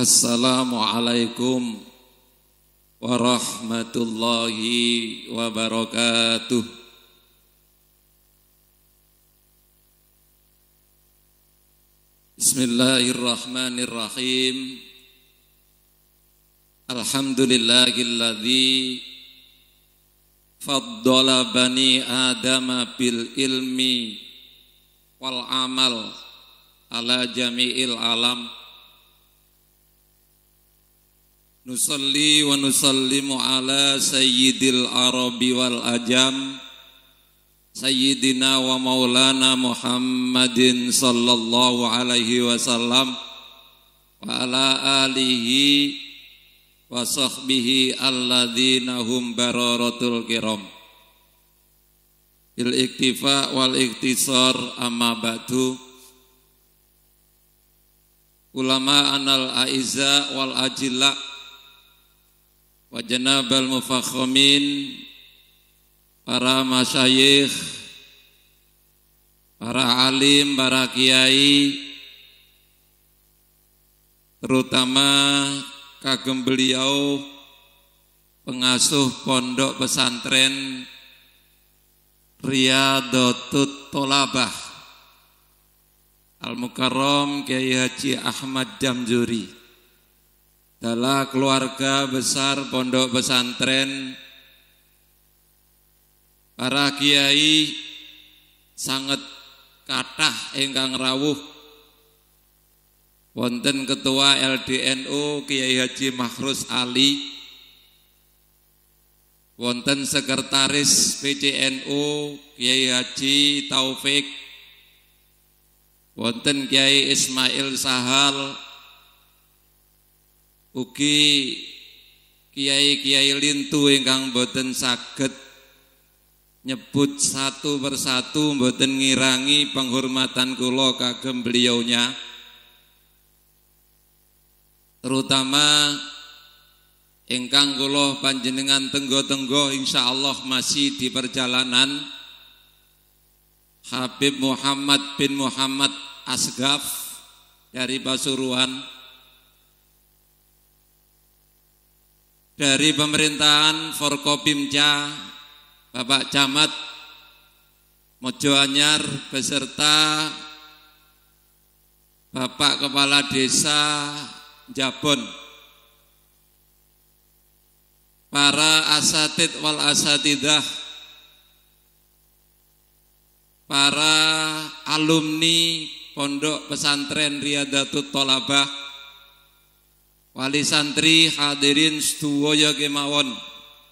Assalamualaikum warahmatullahi wabarakatuh. Bismillahirrahmanirrahim. Alhamdulillahilladzi faddala bani adama bil ilmi wal amal ala jami'il alam. Nusalli wa nusallimu ala sayyidil arabi wal ajam Sayyidina wa maulana Muhammadin sallallahu alaihi wasallam Wa ala alihi wa sahbihi alladzina hum bararatul kiram Il iktifa wal iktisar amma ba'du Ulama anal aiza wal ajillah wa janabal mufakhamin para masyayikh para alim para kiai terutama kagem beliau pengasuh pondok pesantren Riyadotut Tolabah Al-Mukarram Kiai Haji Ahmad Jamjuri adalah keluarga besar pondok pesantren para kiai sangat kathah ingkang rawuh wonten ketua LDNU Kiai Haji Mahrus Ali wonten sekretaris PCNU Kiai Haji Taufik wonten Kiai Ismail Sahal ugi kiai-kiai lintu ingkang boten saged nyebut satu persatu boten ngirangi penghormatan kula kagem beliaunya terutama ingkang kula panjenengan tenggo-tenggo insyaallah masih di perjalanan Habib Muhammad bin Muhammad Asgaf dari Pasuruan dari pemerintahan Forkopimca Bapak Camat Anyar beserta Bapak Kepala Desa Jabon para asatid wal asatidah para alumni Pondok Pesantren Riyadatul Tolabah Wali santri hadirin setuwoyo kemawon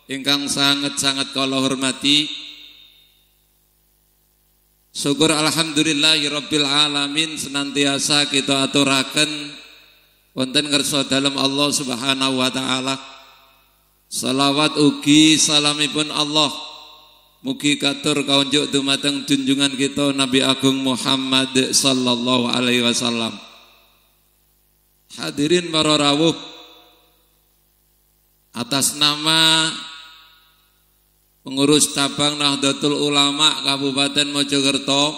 ingkang sangat-sangat kalau hormati Syukur alhamdulillahirabbil alamin senantiasa kita aturaken wonten kersa dalam Allah Subhanahu wa taala. Salawat ugi salamipun Allah Mugi katur kaunjuk dumateng junjungan kita Nabi Agung Muhammad sallallahu alaihi wasallam. Hadirin para rawuh atas nama pengurus cabang Nahdlatul Ulama Kabupaten Mojokerto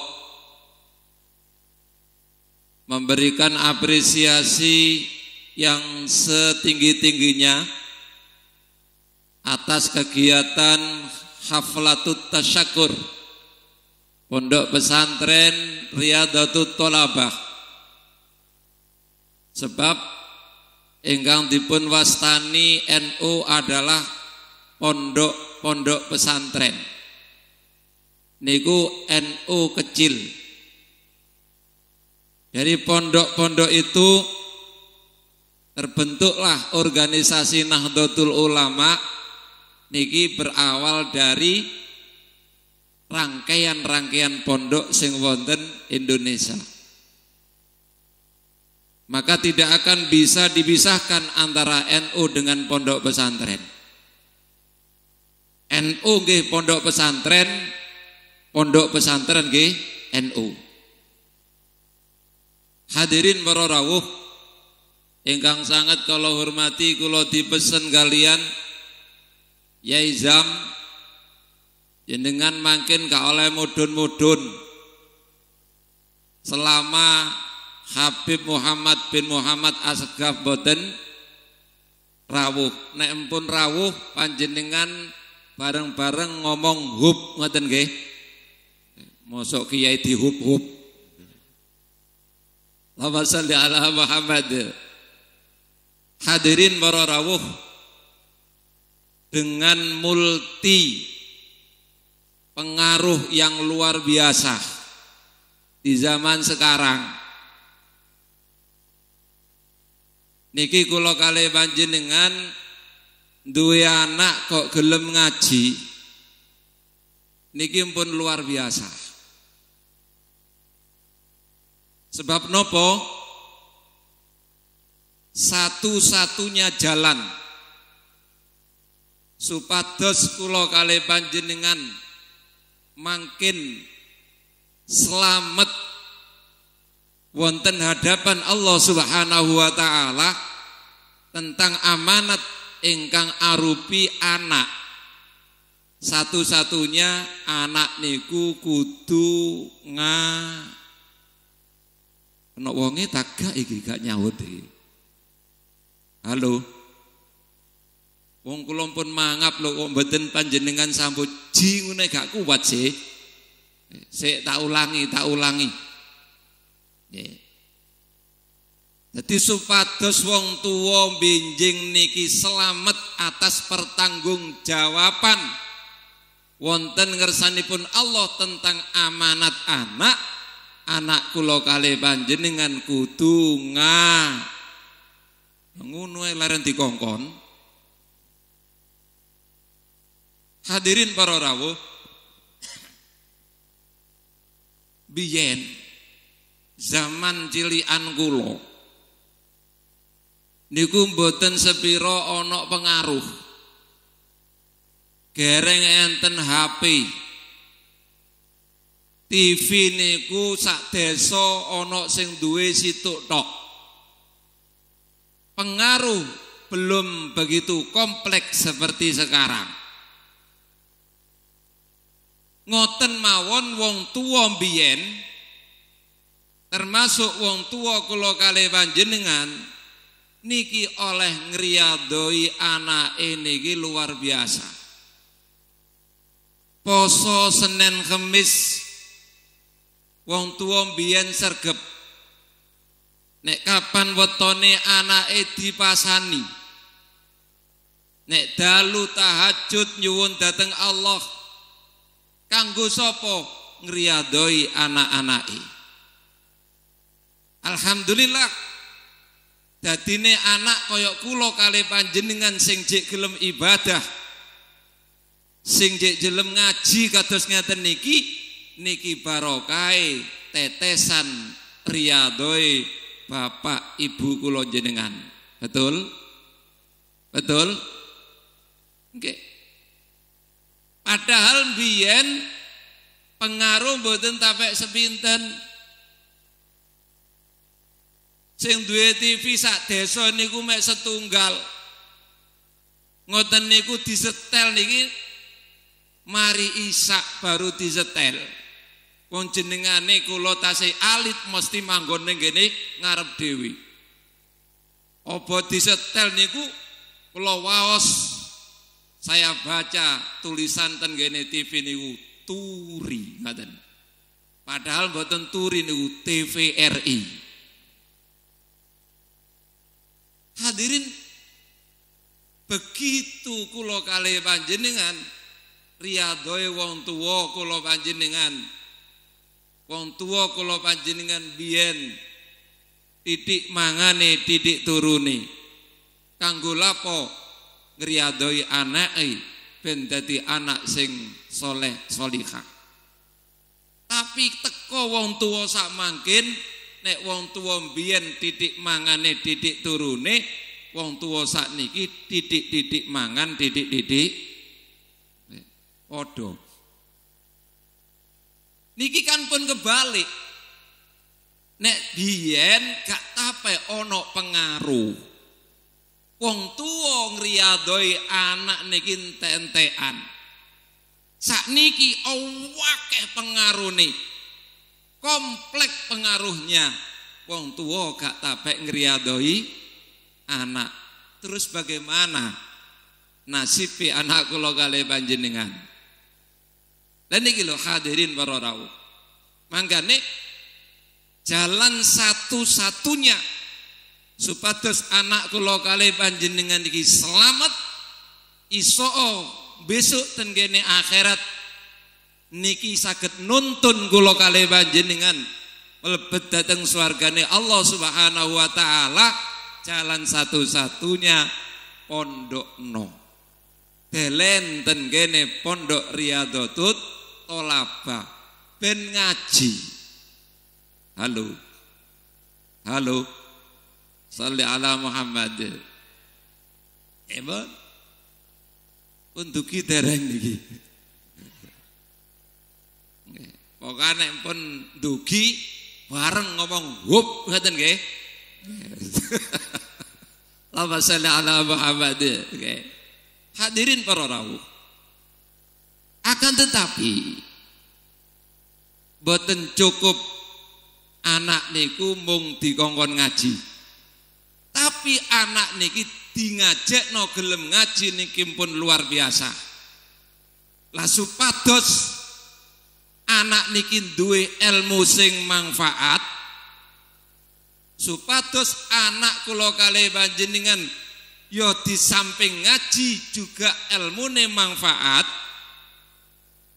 memberikan apresiasi yang setinggi-tingginya atas kegiatan Haflatut Tasyakur Pondok Pesantren Riyadatut Tolabah Sebab ingkang dipun wastani NU adalah pondok-pondok pesantren. Niku NU kecil. Dari pondok-pondok itu terbentuklah organisasi Nahdlatul Ulama niki berawal dari rangkaian-rangkaian pondok sing wonten Indonesia maka tidak akan bisa dipisahkan antara NU dengan pondok pesantren. NU gih pondok pesantren, pondok pesantren gih NU. Hadirin para rawuh ingkang sangat kalau hormati kalau dipesan kalian Yaizam, jenengan makin gak oleh mudun-mudun selama Habib Muhammad bin Muhammad Asgaf boten rawuh. Nek pun rawuh panjenengan bareng-bareng ngomong hub ngoten nggih. Mosok kiai dihub-hub. hub Allahumma di ala Muhammad. Hadirin para rawuh dengan multi pengaruh yang luar biasa di zaman sekarang Niki kula kalian panjenengan duwe anak kok gelem ngaji. Niki pun luar biasa. Sebab nopo? Satu-satunya jalan supados kula kalih panjenengan makin selamat wonten hadapan Allah Subhanahu wa taala tentang amanat ingkang arupi anak. Satu-satunya anak niku kudu nga ana wonge tagak iki gak nyawut iki. Halo. Wong kula pun mangap lho kok mboten panjenengan sambut ji ngene gak kuat sih. Sik tak ulangi, tak ulangi. Jadi supados wong tua Binjing niki selamat atas pertanggungjawaban wonten pun Allah tentang amanat anak anak kulo kali panjenengan kudu ngono ae laren dikongkon hadirin para rawuh biyen zaman cilian kula niku mboten sepiro ana pengaruh gereng enten HP TV niku sak desa ana sing duwe situk tok pengaruh belum begitu kompleks seperti sekarang ngoten mawon wong tua biyen termasuk wong tua kula kali panjenengan niki oleh Ngeriadoi ini niki luar biasa poso Senen Kemis wong tua mbiyen sergep nek kapan wetone anake dipasani nek dalu tahajud nyuwun dateng Allah kanggo sopo ngriadoi anak anak ini Alhamdulillah dadine anak koyok kulo kali panjenengan sing jek gelem ibadah sing jek gelem ngaji kados teniki, niki niki barokai tetesan riadoi bapak ibu kulo jenengan betul betul Oke, padahal bien pengaruh mboten tapek sepinten Sing duwe TV sak desa niku mek setunggal. Ngoten niku disetel niki mari isak baru disetel. Wong jenengane kula tasih alit mesti manggon ning kene ngarep dewi. Apa disetel niku kula waos saya baca tulisan ten kene TV niku turi ngoten. Padahal mboten turi niku TVRI. hadirin begitu kula kalih panjenengan riyadoe wong tuwa kula panjenengan wong tuwa kula panjenengan biyen titik mangane titik turune kanggo lapo ngriadoi anake ben dadi anak sing soleh solika tapi teko wong tuwa sak mungkin nek wong tuwa mbiyen titik mangane titik turune wong tuwa sakniki titik-titik mangan titik-titik padha niki kan pun kebalik nek biyen gak tape ana pengaruh wong tuwa ngriadoi anak niki entek sak sakniki awake pengaruh niki komplek pengaruhnya wong tua gak tapek ngeriadoi anak terus bagaimana nasibi anak kula kali panjenengan dan ini loh hadirin para mangga mangkane jalan satu-satunya supados anak kula kali panjenengan iki selamat iso oh, besok tenggene akhirat niki sakit nuntun kula kali panjenengan melebet dateng suargane Allah Subhanahu wa taala jalan satu-satunya pondok no belen tengene pondok riadotut tolaba ben ngaji halo halo salli ala Muhammad Emang untuk kita rendi Pokoknya nek pun dugi bareng ngomong hup ngoten nggih. Allahumma shalli ala Muhammad. Okay. Hadirin para rawuh. Akan tetapi boten cukup anak niku mung dikongkon ngaji. Tapi anak niki no gelem ngaji niki pun luar biasa. Lah supados anak niki duwe ilmu sing manfaat supados anak kula kali panjenengan ya di samping ngaji juga ilmu ne manfaat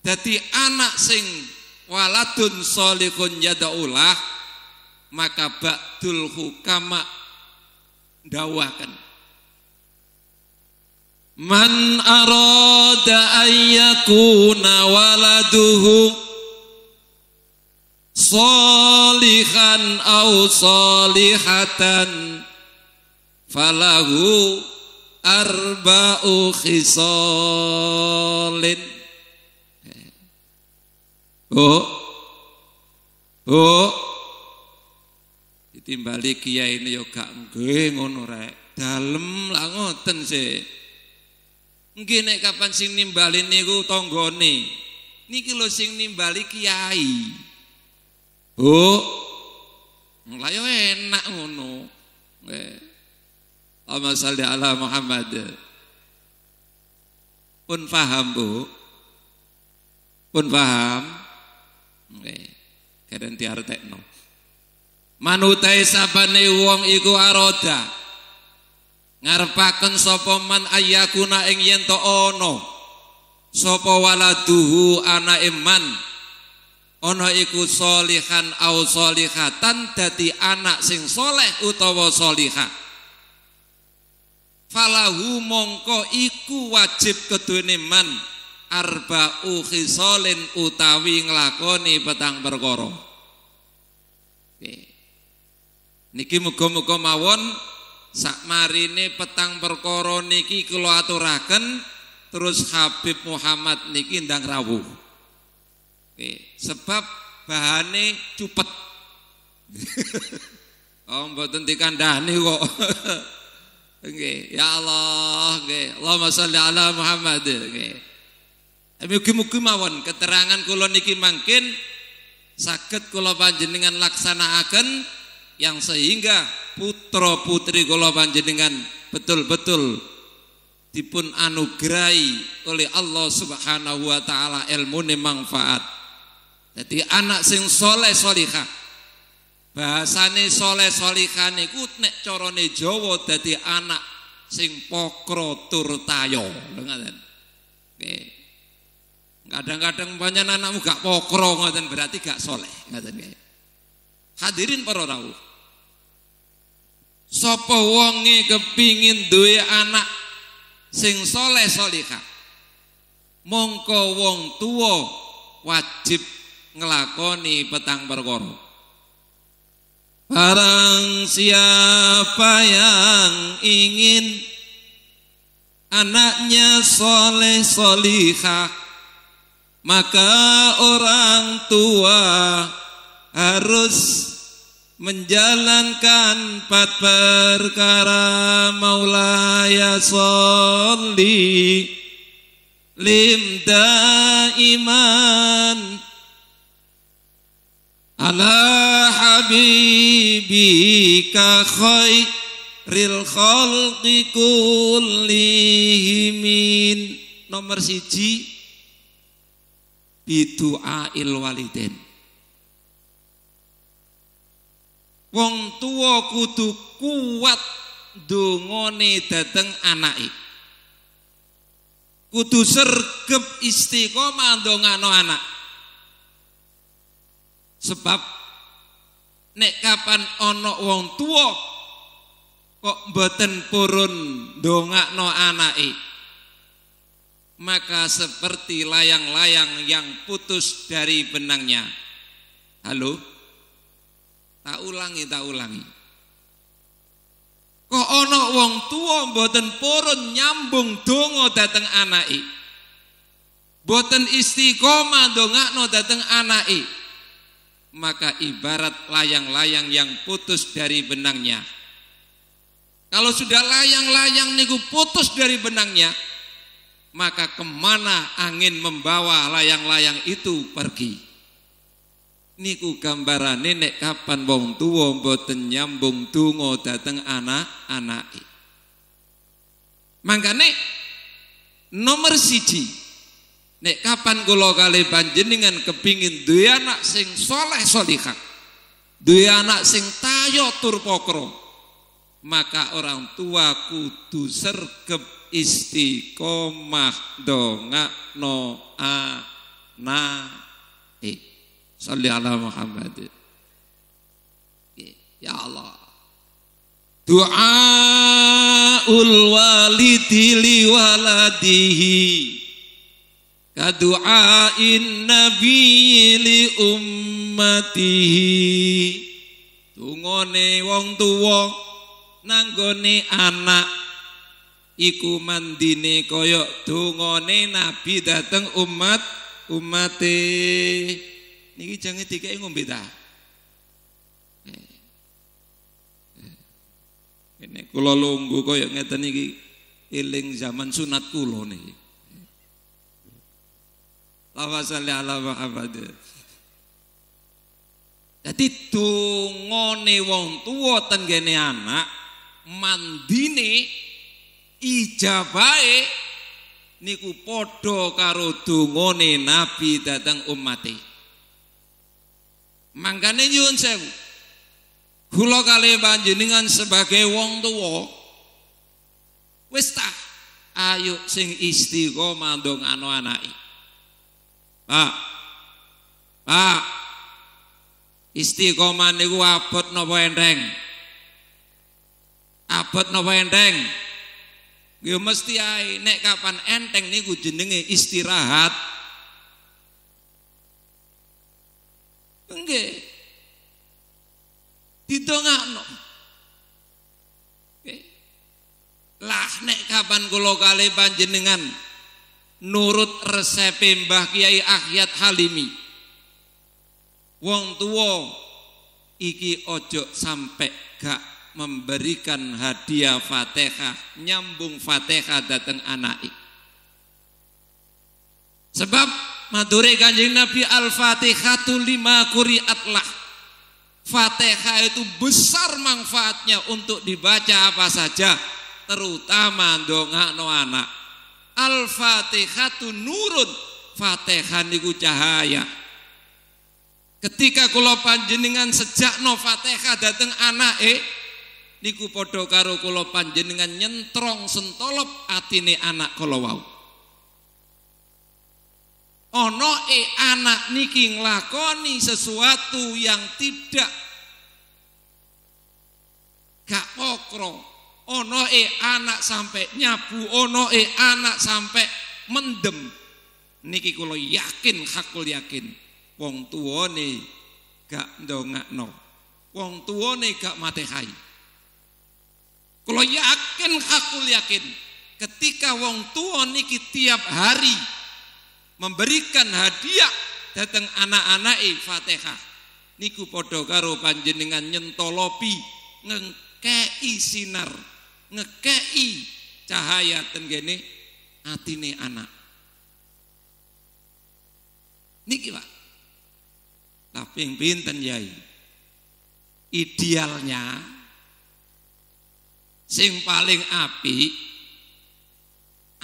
jadi anak sing waladun solihun yadaulah maka ba'dul hukama dawakan man arada ayyakuna waladuhu solihan au solihatan, falahu arba'u khisalin oh oh ditimbali kiai ini yo gak nggih ngono rek dalem lah ngoten sih nggih nek kapan sing nimbali niku tanggane niki lho sing nimbali kiai Bu, mulai enak ngono. Eh, Allahumma salli ala Muhammad. Pun paham, Bu. Pun paham. Nggih. Eh, keren diartekno. Manutai sabane wong iku aroda. Ngarepaken sapa man ayyakuna ing yen to ana. Sapa waladuhu ana iman. Ono iku solihan au solihatan dadi anak sing soleh utawa solihah falahu mongko iku wajib kedune man uhi solin utawi nglakoni petang perkara niki muga-muga mawon sakmarine petang perkara niki kula aturaken terus Habib Muhammad niki ndang rawuh. Sebab bahane cupet. oh mboten dikandhani kok. Nggih, ya Allah, nggih. Allahumma shalli ala Muhammad. Nggih. Eh, mugi-mugi mawon keterangan kula niki mangkin saged kula panjenengan laksanakaken yang sehingga putra putri kula panjenengan betul-betul dipun anugerai oleh Allah Subhanahu wa taala ilmune manfaat. Jadi anak sing soleh solihah. Bahasane soleh solihah niku nek corone Jawa jadi anak sing pokro tur tayo. Ngoten. Oke. Kadang-kadang banyak anakmu gak pokro ngoten berarti gak soleh ngoten nggih. Hadirin para rawuh. Sopo wonge kepingin duwe anak sing soleh solihah mongko wong tua wajib ngelakoni petang perkoro Barang siapa yang ingin anaknya soleh solihah maka orang tua harus menjalankan empat perkara maulaya soli limda iman ala habibika khairil khalqi kullihimin nomor siji bidu'ail waliden wong tua kudu kuat dungone dateng anake kudu sergep istiqomah ndongano anak Sebab nek kapan ono wong tua kok mboten purun no anai maka seperti layang-layang yang putus dari benangnya halo tak ulangi tak ulangi kok ono wong tua mboten purun nyambung dongo dateng anai Boten istiqomah dongakno dateng anai maka ibarat layang-layang yang putus dari benangnya. Kalau sudah layang-layang niku putus dari benangnya, maka kemana angin membawa layang-layang itu pergi. Niku gambaran nenek kapan wong tua mboten nyambung tungo dateng anak-anak. Makanya nomor siji Nek kapan kula kali panjenengan kepingin duwe anak sing soleh solihah. Duwe anak sing tayo turpokro. Maka orang tua kudu sergep istiqomah no na anake. Shalli ala Muhammad. Ya Allah. ul walidi liwaladihi kadu'ain nabi li ummatihi tungone wong tuwa nanggone anak iku mandine kaya dungane nabi dateng umat umate niki jange dikeki ngombe ta Ini kula lungguh kaya ngeten iki eling zaman sunat kula niki. Allahumma salli ala Muhammad. Jadi dongane wong tua tenggene anak mandine ijabahe niku podo karo dongane nabi datang umate. Mangkane nyuwun sewu. Kula kali panjenengan sebagai wong tua wis tak ayo sing istiqomah ndong ana-anake. Pak. Pak. Istiqomah niku abot napa enteng? Abot napa enteng? Ya mesti ae nek kapan enteng niku jenenge istirahat. Nggih. Didongakno. Lah nek kapan kula kali panjenengan nurut resep Mbah Kiai Ahyat Halimi. Wong tua iki ojo sampai gak memberikan hadiah Fatihah, nyambung Fatihah datang anak. Sebab madure kanjeng Nabi Al-Fatihatu lima kuriatlah. Fatihah itu besar manfaatnya untuk dibaca apa saja, terutama dongak no anak. Al-Fatihatu nurun. Fatihan niku cahaya. Ketika kula panjenengan sejak no Fatihah dateng eh niku padha karo kula panjenengan nyentrong sentolop atine anak kula wau. Ono e anak niki nglakoni sesuatu yang tidak gak pokro ono e anak sampai nyapu ono e anak sampai mendem niki kulo yakin hakul yakin wong tuone gak dongak no wong tuone gak matehai kulo yakin hakul yakin ketika wong tua niki tiap hari memberikan hadiah dateng anak-anak e Fatihah niku padha karo panjenengan nyentolopi ngengkei sinar ngekei cahaya tenggene atine anak. Niki Pak. Tapi yang pinten yai. Idealnya sing paling api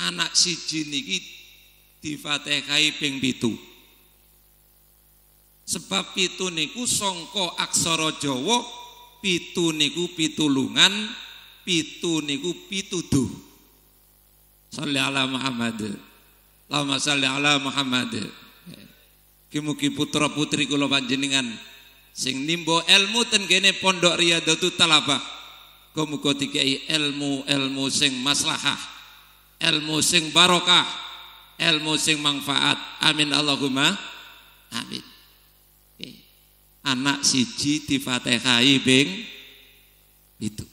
anak siji niki difatekai ping pitu. Sebab pitu niku songko aksoro Jawa, pitu niku pitulungan pitu niku pituduh salli ala Muhammad lama salli ala Muhammad Kimuki putra putri kula panjenengan sing nimbo ilmu ten kene pondok Riyadhatut talaba muga dikai ilmu ilmu sing maslahah ilmu sing barokah ilmu sing manfaat amin Allahumma amin anak siji difatihai bing itu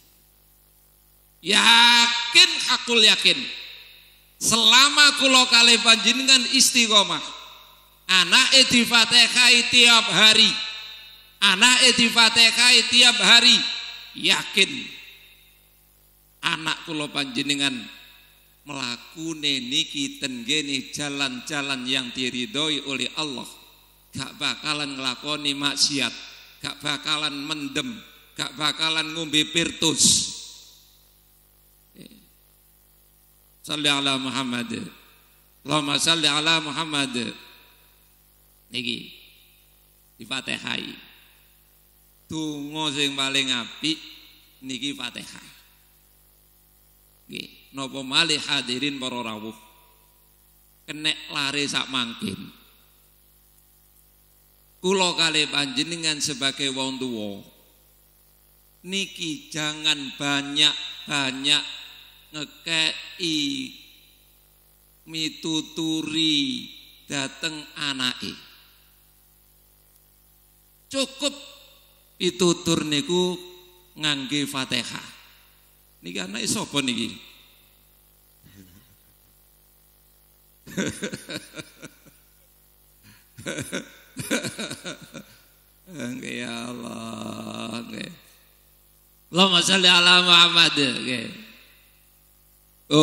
Yakin hakul yakin. Selama kulo kali panjenengan istiqomah. Anak edifatekai tiap hari. Anak edifatekai tiap hari. Yakin. Anak kulo panjenengan neni niki tenggene jalan-jalan yang diridhoi oleh Allah. Gak bakalan ngelakoni maksiat, gak bakalan mendem, gak bakalan ngumbi pirtus, salli ala Muhammad Allahumma salli ala Muhammad niki difatihai donga sing paling apik niki Fatihah nggih napa malih hadirin para rawuh kenek lare sak mangkin kula kali panjenengan sebagai wong tuwa niki jangan banyak-banyak ngekei mituturi dateng anake. Cukup pitutur niku ngangge Fatihah. Niki anake sapa niki? Ya Allah. Allahumma sholli ala Muhammad. Okay. Bu.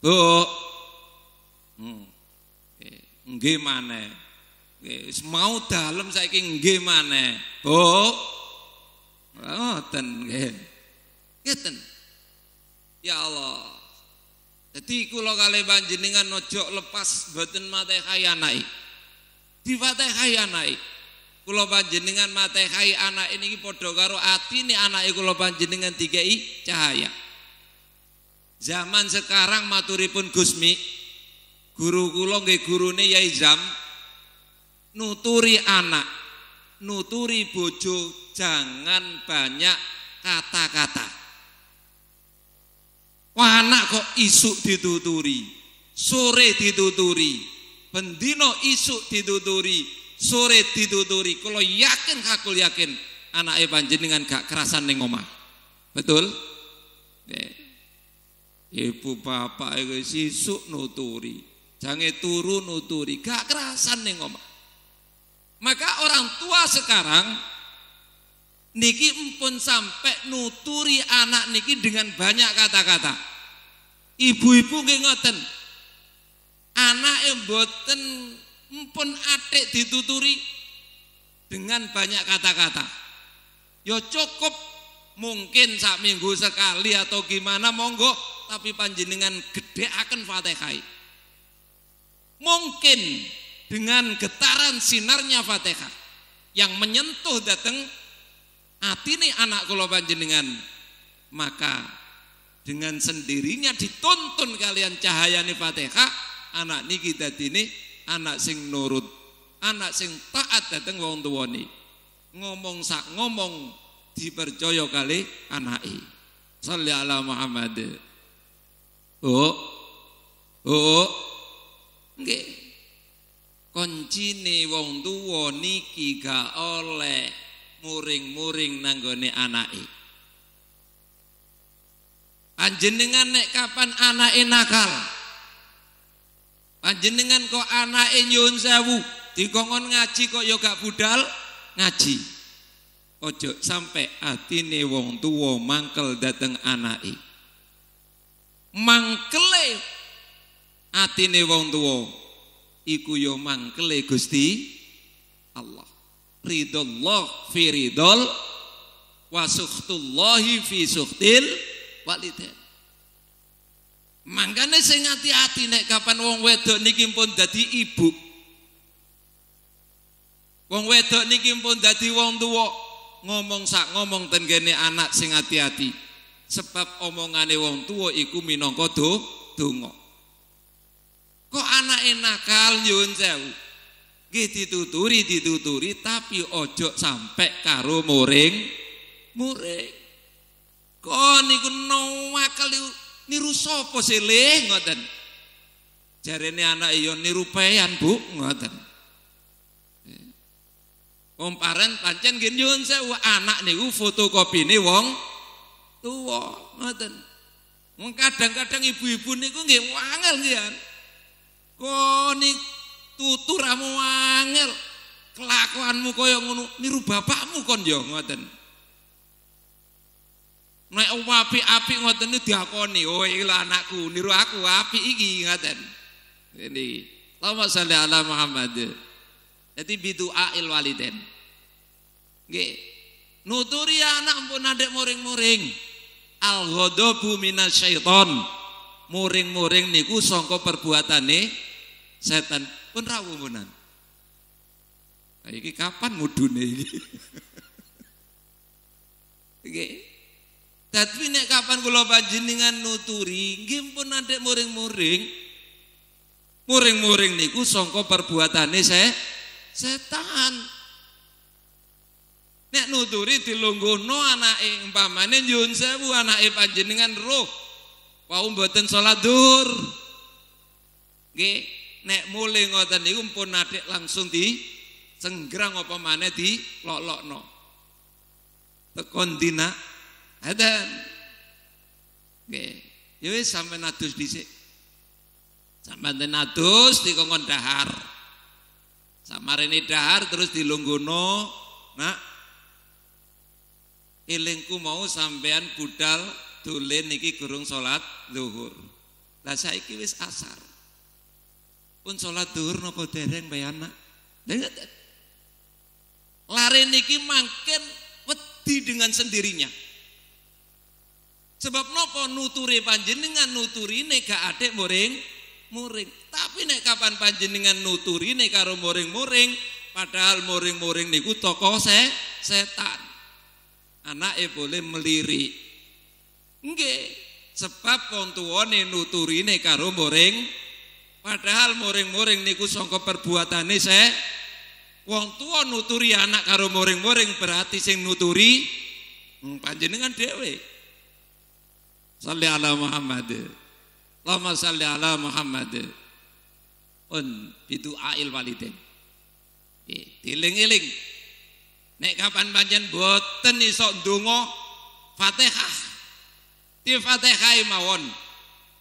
Bu. gimana? Hmm. Eh, nggih maneh. Eh, wis mau dalem saiki nggih maneh. Bu. Oh, ngoten nggih. Ngeten. Ya Allah. Dadi kula kalih panjenengan ojo lepas mboten mate khayanai. Diwatehi anake. Kulo panjenengan matehi anak ini hati karo atine anake kula tiga i cahaya. Zaman sekarang maturipun Gusmi, guru kula guru gurune Yai Zam nuturi anak, nuturi bojo jangan banyak kata-kata. Wah Anak kok isuk dituturi, sore dituturi, pendino isuk dituturi, sore dituturi. Kalau yakin kakul yakin anak jenengan gak kerasan nengoma, Betul? Nih. Ya ibu bapak iku sisuk nuturi. Jange turu nuturi, gak kerasan ning omah. Maka orang tua sekarang niki empun sampai nuturi anak niki dengan banyak kata-kata. Ibu-ibu nggih ngoten. yang mboten empun atik dituturi dengan banyak kata-kata. Ya cukup mungkin saat minggu sekali atau gimana monggo tapi panjenengan gede akan fatihai. Mungkin dengan getaran sinarnya Fatihah yang menyentuh datang hati nih anak kulo panjenengan maka dengan sendirinya dituntun kalian nih Fatihah anak nih kita ini anak sing nurut anak sing taat datang wong tuwane ngomong sak ngomong dipercaya kali anake sallallahu Muhammad Oh. Oh. Nggih. Koncine wong tuwo niki ga oleh muring-muring nanggone anake. Panjenengan nek kapan anake nakal? Panjenengan kok anake nyun sewu, dikongkon ngaji kok ya gak budal ngaji. Ojo sampai atine wong tuwo mangkel dateng anaik mangkele atine wong tuwa iku ya mangkele Gusti Allah ridallah fi ridal wa sukhtullahi fi sukhtil walidain mangkane sing ati-ati nek kapan wong wedok niki pun dadi ibu wong wedok niki pun dadi wong tuwa ngomong sak ngomong tengene anak sing ati-ati Sebab omongane wong tua iku minangka do donga. Kok anake nakal nyuwun sewu. Nggih dituturi dituturi tapi ojo sampai karo moring muring. Kok niku nawakal niku niru sapa silih ngoten. Jarene anak iya niru peyan, Bu, ngoten. Wong paren pancen nggih nyuwun sewu anak niku fotokopine wong tua ngoten wong kadang-kadang ibu-ibu niku nggih wangel nggih koni tuturamu wangel kelakuanmu kaya ngono niru bapakmu kon ya ngoten nek apik-apik ngoten diakoni oh iki anakku niru aku api iki ngoten ini Allahumma sholli ala Muhammad jadi bidu il waliden nggih nuturi anak pun adek muring moring al ghadabu minasyaiton muring-muring niku sangka perbuatane setan pun menan nah, iki kapan mudune iki Oke. Tapi nek kapan kula panjenengan nuturi, nggih pun adek muring-muring. Muring-muring niku sangka perbuatane se setan. Nek nuturi dilungguhno anake umpamane nyuwun sewu anake panjenengan roh. Wau mboten salat zuhur. Nggih, nek mule ngoten niku pun adik langsung di cenggrang apa mana di lolokno. Tekon dina eden. Nggih, ya wis sampean adus dhisik. natus adus kongon dahar. ini dahar terus dilungguhno nak ilingku mau sampean budal dolen niki gurung salat zuhur. Lah saiki wis asar. Pun salat zuhur nopo dereng bayana? Iya, iya. Lari niki makin wedi dengan sendirinya. Sebab nopo nuturi panjenengan nuturi nega adek moring muring. Tapi nek kapan panjenengan nuturi nek karo moring-moring, padahal moring-moring niku toko se setan anak e boleh melirik. enggak. sebab wong tuwane nuturine karo moring padahal moring-moring niku sangka perbuatane se wong tua nuturi anak karo moring-moring berarti sing nuturi hmm, panjenengan dewe. Salli ala Muhammad. Allahumma salli ala Muhammad. On itu ail walidin. Diling-iling Nek kapan panjen boten iso ndonga Fatihah. Di Fatihah mawon.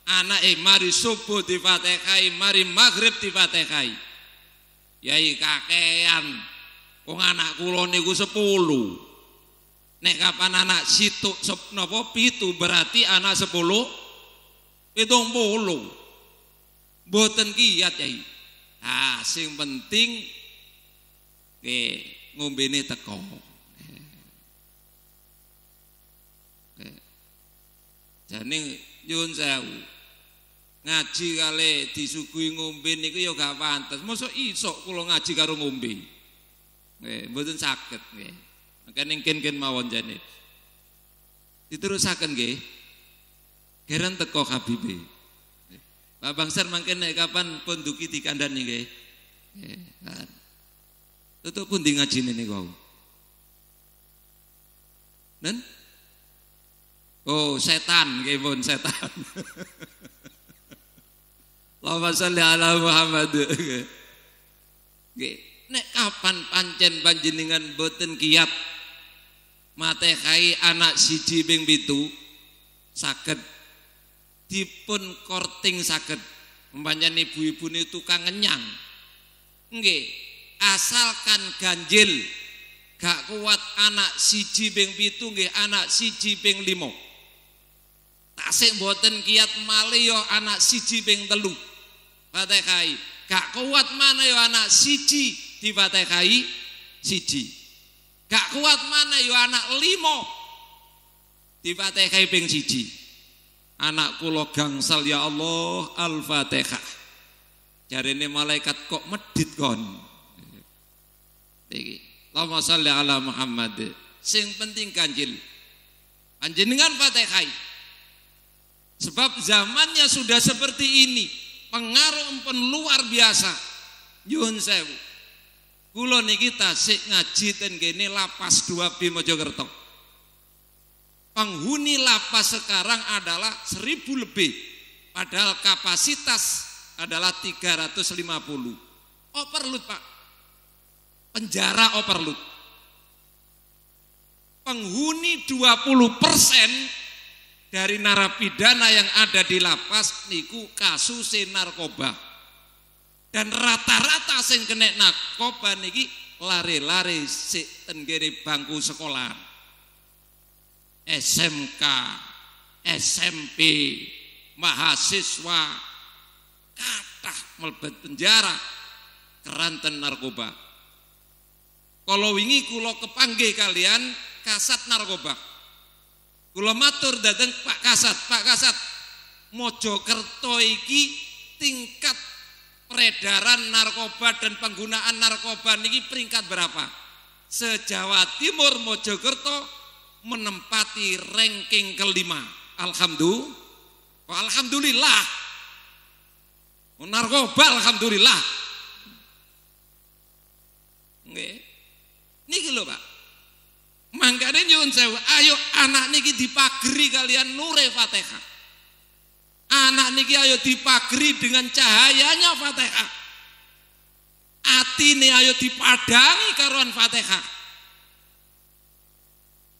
Anak eh mari subuh di Fatihah, mari maghrib di Fatihah. Yai kakean. kong anak kula niku 10. Nek kapan anak situ sep, pitu berarti anak 10 itu puluh. Boten kiat yai. Ah, sing penting nggih ngombene teko. Eh. Eh. jadi nyuwun sewu. Ngaji kali disuguhi ngombe niku ya gak pantes. Mosok isok kula ngaji karo ngombe. Eh, nggih, mboten saged nggih. Maka ning mawon jane. Diterusaken nggih. Geran teko Habibe. Pak Bangsar mangke nek kapan pun duki dikandani nggih. Nggih. Kan. Tutup pun di ngaji ini kau. Dan? Oh setan, kebun setan. Lama salli ala Muhammad. Nek kapan pancen panjenengan boten kiat matekai anak siji ping bitu sakit, dipun korting sakit, mpanjen ibu-ibu ini tukang kenyang asalkan ganjil gak kuat anak siji beng pitu nggih anak siji beng limo tasik boten kiat male yo ya anak siji beng telu patekai gak kuat mana ya yo anak siji di patekai siji gak kuat mana ya yo anak limo di patekai beng siji anak kulo gangsal ya Allah al-fatihah jarene malaikat kok medit kon Iki. Allahumma salli ala Muhammad. Sing penting kanjil. Anjenengan Fatihah. Sebab zamannya sudah seperti ini. Pengaruh empun luar biasa. Yun sewu. Kulo niki tasik ngaji ten gini lapas dua b Mojokerto. Penghuni lapas sekarang adalah seribu lebih. Padahal kapasitas adalah 350. Oh perlu Pak, penjara Overload. Penghuni 20 persen dari narapidana yang ada di lapas niku kasus narkoba. Dan rata-rata sing kena narkoba niki lari-lari si tenggiri bangku sekolah. SMK, SMP, mahasiswa, katah melebet penjara keranten narkoba kalau wingi kulo kepangge kalian kasat narkoba. kulo matur dateng Pak Kasat, Pak Kasat. Mojokerto iki tingkat peredaran narkoba dan penggunaan narkoba niki peringkat berapa? Sejawa Timur Mojokerto menempati ranking kelima. Alhamdulillah. Oh, alhamdulillah. Oh, narkoba alhamdulillah. Nggak. nyuwun sewu, ayo anak niki dipagri kalian nure Fatihah. Anak niki ayo dipagri dengan cahayanya Fatihah. nih ayo dipadangi karuan Fatihah.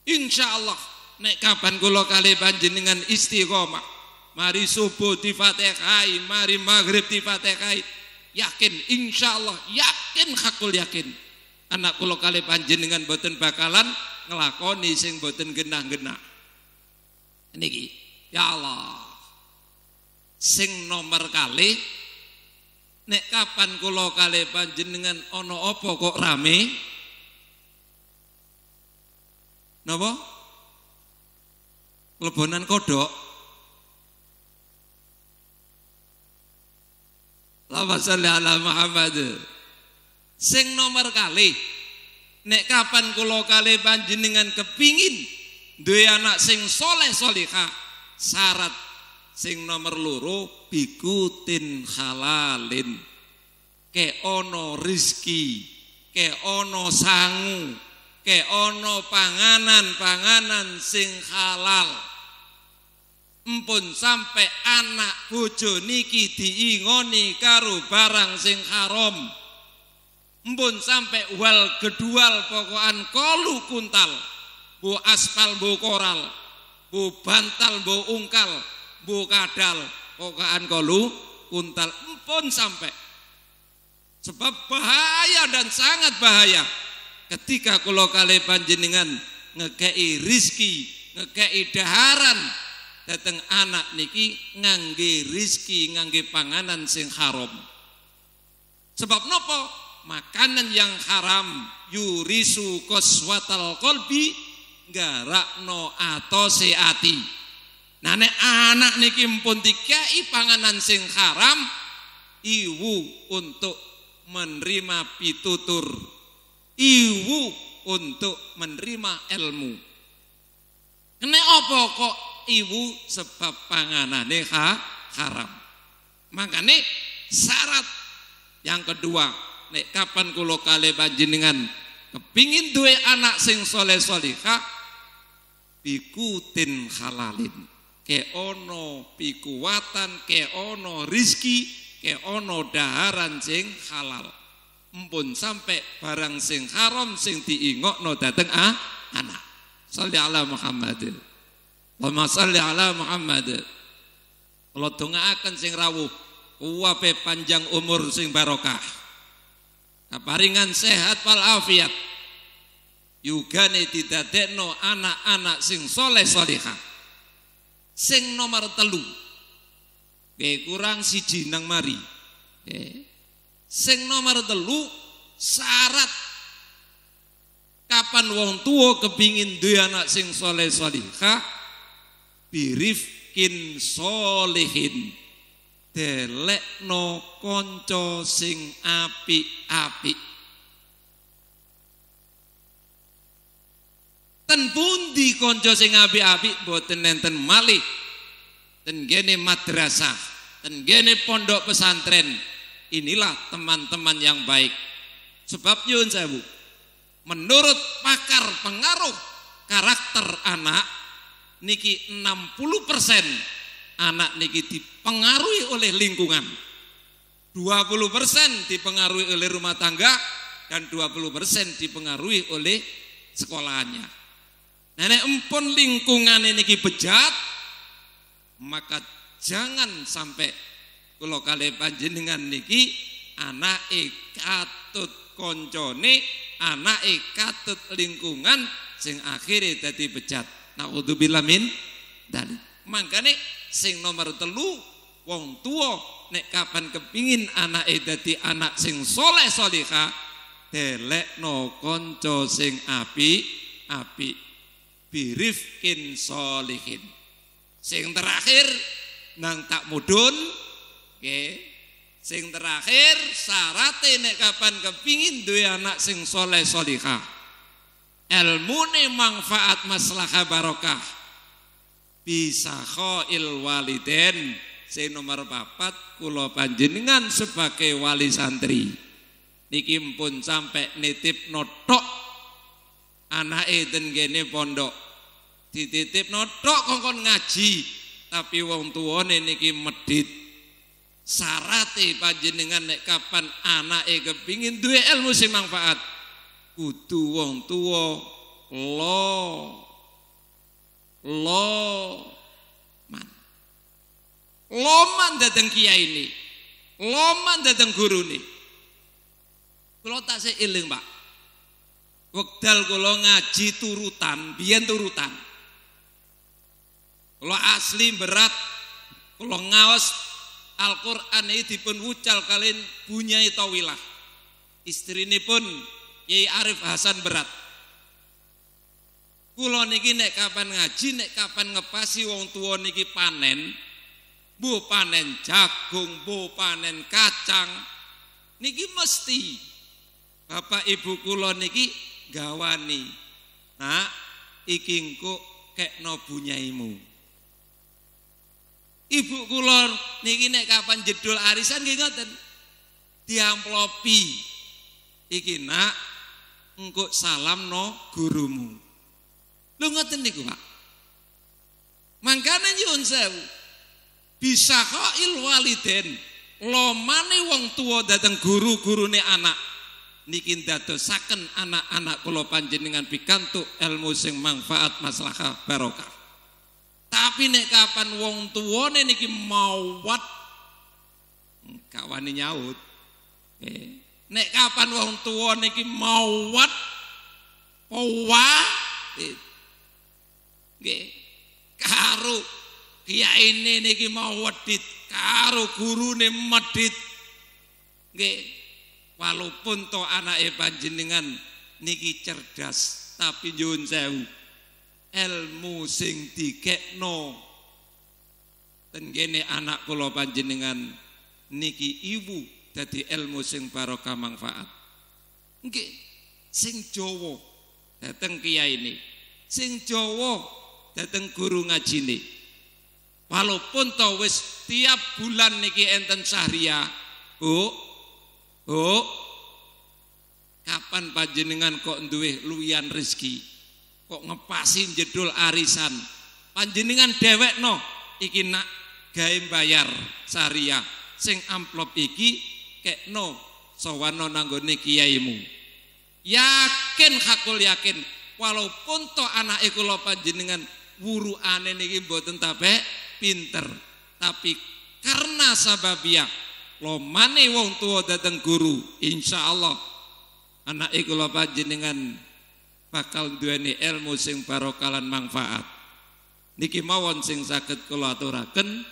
Insya Allah nek kapan kulo kali dengan istiqomah. Mari subuh di Fatihah, mari maghrib di Fatihah. Yakin insya Allah, yakin hakul yakin anak kulo kali dengan boten bakalan ngelakoni sing boten genah-genah niki ya Allah sing nomor kali nek kapan kula kali panjenengan ono opo kok rame napa lebonan kodok lama salli ala Muhammad. Sing nomor kali Nek kapan kula kali panjenengan kepingin duwe anak sing soleh solihah syarat sing nomor loro bikutin halalin ke ono rizki ke ono sangu ke ono panganan-panganan sing halal empun sampai anak bojo niki diingoni karo barang sing haram Mbun sampai wal gedual pokokan kolu kuntal. Bu aspal bu koral. Bu bantal bu ungkal. Bu kadal pokokan kolu kuntal. Mbun sampai. Sebab bahaya dan sangat bahaya. Ketika kalau kali panjenengan ngekei rizki, ngekei daharan. Dateng anak niki ngangge rizki, ngangge panganan sing haram. Sebab nopo makanan yang haram yurisu koswatal kolbi garakno atau seati. nah nek anak niki pun dikai panganan sing haram iwu untuk menerima pitutur iwu untuk menerima ilmu kena apa kok iwu sebab panganan ha haram makanya syarat yang kedua nek kapan kulo kale panjenengan kepingin duwe anak sing soleh soliha pikutin halalin ke ono pikuatan ke ono rizki ke ono daharan sing halal mpun sampai barang sing haram sing no dateng ah, anak salli ala muhammadin Allahumma salli ala muhammadin kalau dongaaken sing rawuh kuwape panjang umur sing barokah Keparingan sehat wal afiat yugane didadekno anak-anak sing soleh solihah sing nomor telu Oke, kurang siji nang mari sing nomor telu syarat kapan wong tua kepingin duwe anak sing soleh solihah birifkin solehin delekno kanca sing apik-apik ten pundi kanca sing apik-apik boten nenten malih ten gene madrasah ten gene pondok pesantren inilah teman-teman yang baik sebab nyun sewu menurut pakar pengaruh karakter anak niki 60 persen anak niki dipengaruhi oleh lingkungan. 20% dipengaruhi oleh rumah tangga dan 20% dipengaruhi oleh sekolahnya. Nenek empun lingkungan ini bejat, maka jangan sampai kalau kali panjenengan niki anak ikatut koncone, anak ikatut lingkungan sing akhirnya tadi bejat. Nah, bilamin, dan Makanya Sing nomor telu wong tua nek kapan kepingin anak edati anak sing soleh solika telek no konco sing api api birifkin solihin sing terakhir nang tak mudun okay. sing terakhir syaratnya nek kapan kepingin duwe anak sing soleh solika ilmu ne manfaat maslahah barokah bisa il waliden Saya nomor papat Kulo panjenengan sebagai wali santri Niki pun sampai nitip notok Anak eden gene pondok Dititip notok kongkon ngaji Tapi wong tuwane niki medit Sarate panjenengan nek kapan e kepingin duwe ilmu sing manfaat kudu wong tuwo lo Loman. Loman dateng kiai ini. Loman dateng guru ini. Kalau tak seiling iling pak. Wekdal kalau ngaji turutan, biar turutan. Kalau asli berat, kalau ngawas Al-Quran ini dipun wucal kalian punyai tawilah. Istri ini pun Kiai Arif Hasan berat. Kulo niki nek kapan ngaji, nek kapan ngepasi wong tua niki panen, bu panen jagung, bu panen kacang, niki mesti bapak ibu kulo niki gawani. Nak, ikingku kek no bunyaimu. Ibu kulon niki nek kapan jedul arisan nggih ngoten. Diamplopi. Iki nak engkau salam no gurumu. Lu ngoten niku, Pak. Mangkane nyuwun sewu. Bisa il waliden lomane wong tua datang guru-gurune guru anak niki saken anak-anak kula panjenengan pikantuk ilmu sing manfaat maslahah barokah. Tapi nek kapan wong tuwane niki mawat kawani nyaut. Eh, nek kapan wong tua niki mawat powa eh, nggih karo kiyaine niki mau wedhit karo gurune medhit nggih walaupun to anake panjenengan niki cerdas tapi nyuwun sewu ilmu sing dikekno ten kene anak kula panjenengan niki ibu dadi ilmu sing barokah manfaat nggih sing Jawa dateng kiai ini sing Jawa dateng guru ini, Walaupun tahu wis tiap bulan niki enten sahria, Bu. Bu. Kapan panjenengan kok duwe luyan rezeki? Kok ngepasin jedul arisan? Panjenengan dewek no, iki nak gaim bayar sahria. Sing amplop iki kekno sowana nanggone kiaimu. Yakin hakul yakin walaupun to anak kula panjenengan ane niki mboten tape pinter. Tapi karena lo mane wong tua dateng guru, insya Allah anak iku kula panjenengan bakal duweni ilmu sing barokalan manfaat. Niki mawon sing sakit kula aturaken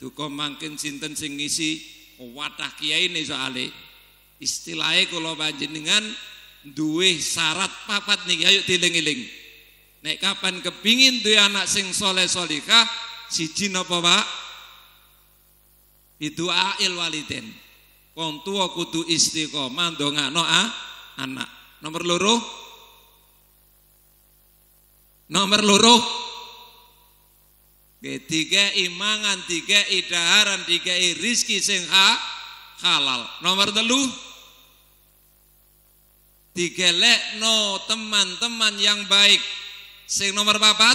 duka makin sinten sing ngisi wadah kiai ini soale. Istilahe kula panjenengan duwe syarat papat nih, ayo tilingiling. Nek kapan kepingin tuh anak sing soleh solika siji napa Pak? a'il waliden. Wong tua kudu istiqomah no ah, anak. Nomor loro? Nomor loro? Ketiga imangan, tiga idaharan, tiga iriski sing ha, halal. Nomor telu? no teman-teman yang baik Sing nomor papat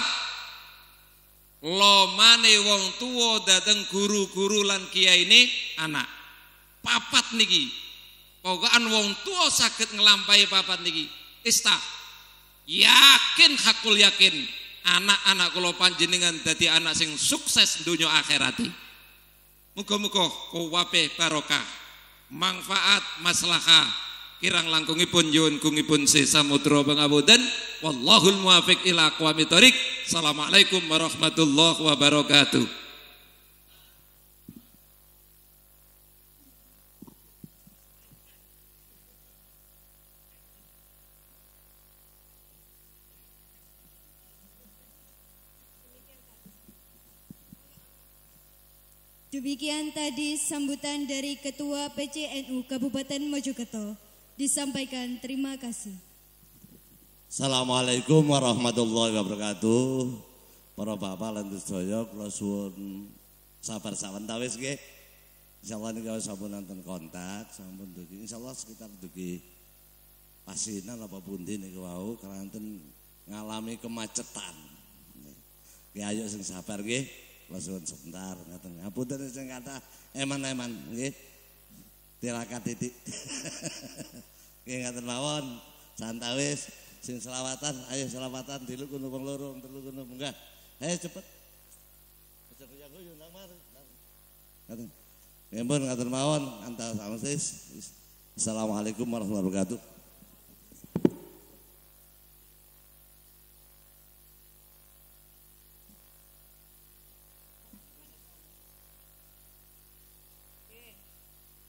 lomane wong tua dateng guru-guru lan kia ini anak. Papat niki. Pokokan wong tua sakit ngelampai papat niki. Ista. Yakin hakul yakin anak-anak kalau panjenengan dadi anak sing sukses dunia akhirati. Muka-muka kuwape barokah, manfaat maslahah Kirang langkungipun yun kungipun sesamutra pengabudan Wallahul muafiq ila kuami tarik Assalamualaikum warahmatullahi wabarakatuh. Demikian tadi sambutan dari Ketua PCNU Kabupaten Mojokerto disampaikan. Terima kasih. Assalamualaikum warahmatullahi wabarakatuh. Para bapak lantas sedaya kula suwun sabar sawan tawis nggih. Insyaallah niku sampun nonton kontak, sampun dugi insyaallah sekitar dugi pasinan apa pundi niku wau kelanten ngalami kemacetan. Nggih ayo sing sabar nggih. Kula suwun sebentar ngaten. Ngapunten sing kata eman-eman nggih tirakat titik nggak mawon santawis sin selawatan ayo selawatan dilu kuno pengelurung loro kuno munggah ayo cepet aja yang yo nang mari ngaten ngaten mawon antar assalamualaikum warahmatullahi wabarakatuh